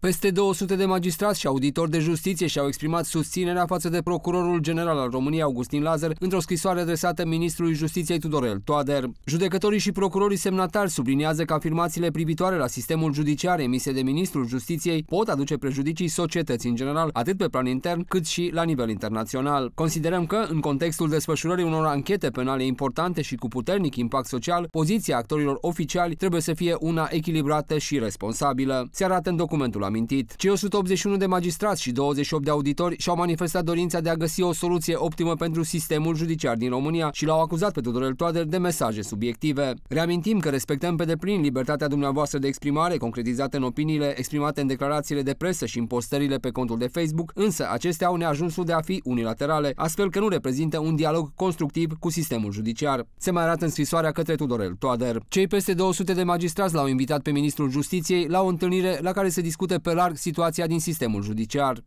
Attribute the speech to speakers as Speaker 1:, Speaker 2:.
Speaker 1: Peste 200 de magistrați și auditori de justiție și-au exprimat susținerea față de procurorul general al României, Augustin Lazar, într-o scrisoare adresată ministrului justiției Tudorel Toader. Judecătorii și procurorii semnatari subliniază că afirmațiile privitoare la sistemul judiciar emise de ministrul justiției pot aduce prejudicii societății în general, atât pe plan intern cât și la nivel internațional. Considerăm că, în contextul desfășurării unor anchete penale importante și cu puternic impact social, poziția actorilor oficiali trebuie să fie una echilibrată și responsabilă. Se arată în documentul amintit. Cei 181 de magistrați și 28 de auditori și-au manifestat dorința de a găsi o soluție optimă pentru sistemul judiciar din România și l-au acuzat pe Tudorel Toader de mesaje subiective. Reamintim că respectăm pe deplin libertatea dumneavoastră de exprimare, concretizată în opiniile exprimate în declarațiile de presă și în postările pe contul de Facebook, însă acestea au neajunsul de a fi unilaterale, astfel că nu reprezintă un dialog constructiv cu sistemul judiciar. Se mai arată în scrisoarea către Tudorel Toader. Cei peste 200 de magistrați l-au invitat pe ministrul justiției la o întâlnire la care se discute pe larg situația din sistemul judiciar.